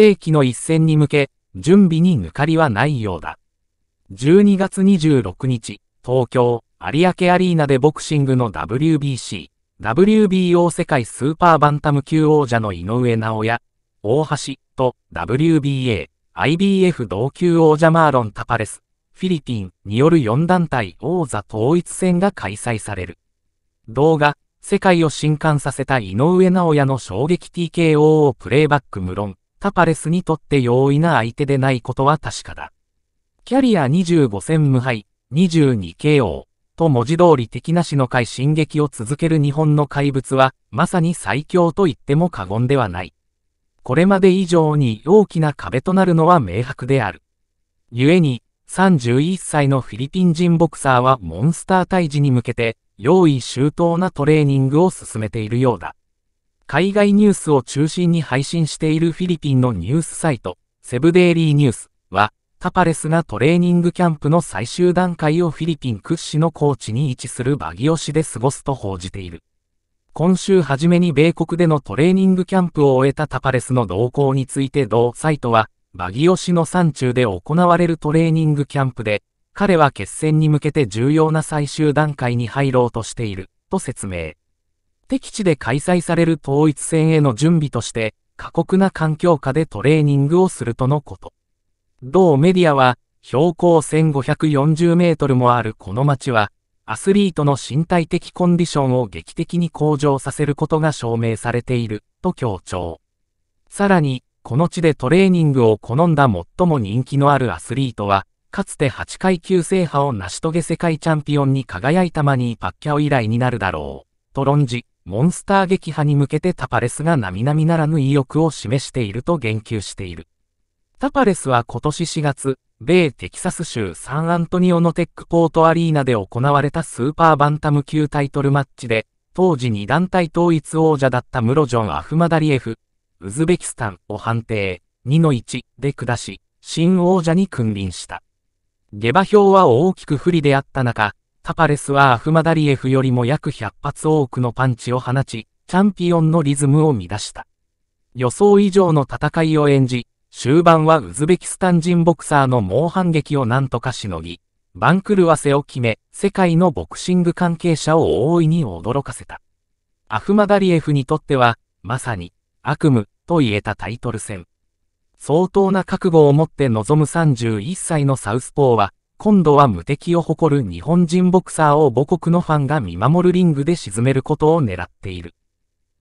世紀の一戦に向け、準備に抜かりはないようだ。12月26日、東京、有明アリーナでボクシングの WBC、WBO 世界スーパーバンタム級王者の井上直也、大橋と WBA、IBF 同級王者マーロン・タパレス、フィリピンによる4団体王座統一戦が開催される。動画、世界を震撼させた井上尚弥の衝撃 TKO をプレイバック無論、タパレスにとって容易な相手でないことは確かだ。キャリア25戦無敗、22KO と文字通り敵なしの会進撃を続ける日本の怪物は、まさに最強と言っても過言ではない。これまで以上に大きな壁となるのは明白である。故に、31歳のフィリピン人ボクサーはモンスター退治に向けて、用意周到なトレーニングを進めているようだ。海外ニュースを中心に配信しているフィリピンのニュースサイト、セブデイリーニュースは、タパレスがトレーニングキャンプの最終段階をフィリピン屈指の高地に位置するバギオ市で過ごすと報じている。今週初めに米国でのトレーニングキャンプを終えたタパレスの動向について同サイトは、バギオ市の山中で行われるトレーニングキャンプで、彼は決戦に向けて重要な最終段階に入ろうとしている、と説明。敵地で開催される統一戦への準備として、過酷な環境下でトレーニングをするとのこと。同メディアは、標高1540メートルもあるこの町は、アスリートの身体的コンディションを劇的に向上させることが証明されている、と強調。さらに、この地でトレーニングを好んだ最も人気のあるアスリートは、かつて8階級制覇を成し遂げ世界チャンピオンに輝いたマニー・パッキャオ以来になるだろう、と論じ、モンスター撃破に向けてタパレスが並々ならぬ意欲を示していると言及している。タパレスは今年4月、米テキサス州サンアントニオのテックポートアリーナで行われたスーパーバンタム級タイトルマッチで、当時2団体統一王者だったムロジョン・アフマダリエフ、ウズベキスタンを判定、2-1で下し、新王者に君臨した。下馬評は大きく不利であった中、タパレスはアフマダリエフよりも約100発多くのパンチを放ち、チャンピオンのリズムを乱した。予想以上の戦いを演じ、終盤はウズベキスタン人ボクサーの猛反撃を何とかしのぎ、番狂わせを決め、世界のボクシング関係者を大いに驚かせた。アフマダリエフにとっては、まさに、悪夢、と言えたタイトル戦。相当な覚悟を持って臨む31歳のサウスポーは、今度は無敵を誇る日本人ボクサーを母国のファンが見守るリングで沈めることを狙っている。